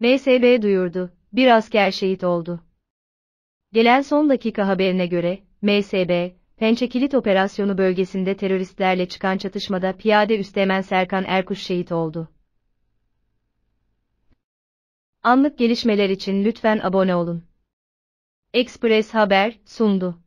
MSB duyurdu, bir asker şehit oldu. Gelen son dakika haberine göre, MSB, Pençekilit Operasyonu bölgesinde teröristlerle çıkan çatışmada piyade üstemen Serkan Erkuş şehit oldu. Anlık gelişmeler için lütfen abone olun. Express Haber sundu.